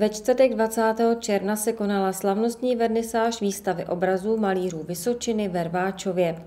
Ve čtvrtek 20. června se konala slavnostní vernisáž výstavy obrazů malířů Vysočiny ve Rváčově.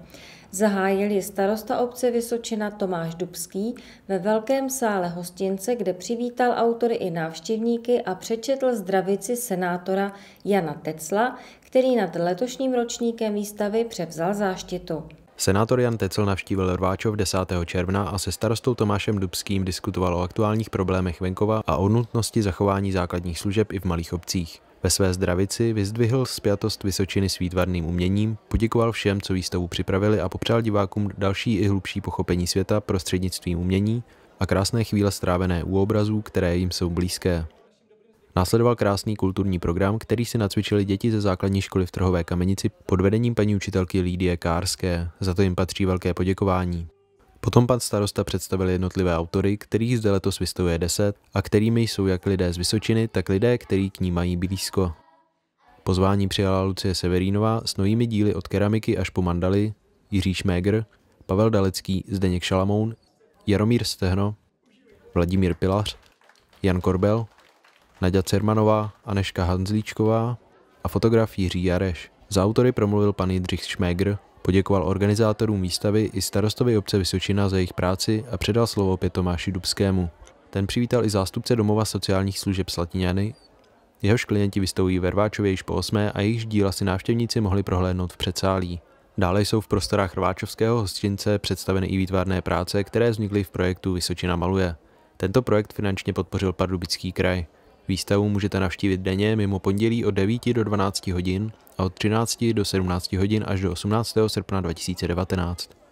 Zahájil je starosta obce Vysočina Tomáš Dubský ve velkém sále hostince, kde přivítal autory i návštěvníky a přečetl zdravici senátora Jana Tecla, který nad letošním ročníkem výstavy převzal záštitu. Senátor Jan Tecel navštívil Rváčov 10. června a se starostou Tomášem Dubským diskutoval o aktuálních problémech venkova a o nutnosti zachování základních služeb i v malých obcích. Ve své zdravici vyzdvihl spjatost Vysočiny s výtvarným uměním, poděkoval všem, co výstavu připravili a popřál divákům další i hlubší pochopení světa prostřednictvím umění a krásné chvíle strávené u obrazů, které jim jsou blízké. Následoval krásný kulturní program, který si nacvičili děti ze základní školy v Trhové kamenici pod vedením paní učitelky Lídie Kárské. Za to jim patří velké poděkování. Potom pan starosta představil jednotlivé autory, kterých zde letos vystavuje 10 a kterými jsou jak lidé z Vysočiny, tak lidé, kteří k ní mají blízko. Pozvání přijala Lucie Severínová s novými díly od keramiky až po mandaly, Jiří Šmégr, Pavel Dalecký, Zdeněk Šalamoun, Jaromír Stehno, Vladimír Pilař, Jan Korbel, Nadia Cermanová, Aneška Hanzlíčková a fotograf Jiří Jareš. Za autory promluvil pan Jindřich Šmégr, poděkoval organizátorům výstavy i starostovi obce Vysočina za jejich práci a předal slovo opět Tomáši Dubskému. Ten přivítal i zástupce Domova sociálních služeb Slatiňany, jehož klienti vystoují ve Rváčově již po 8. a jejich díla si návštěvníci mohli prohlédnout v předsálí. Dále jsou v prostorách Rváčovského hostince představeny i výtvarné práce, které vznikly v projektu Vysočina maluje. Tento projekt finančně podpořil Pardubický kraj. Výstavu můžete navštívit denně mimo pondělí od 9 do 12 hodin a od 13 do 17 hodin až do 18. srpna 2019.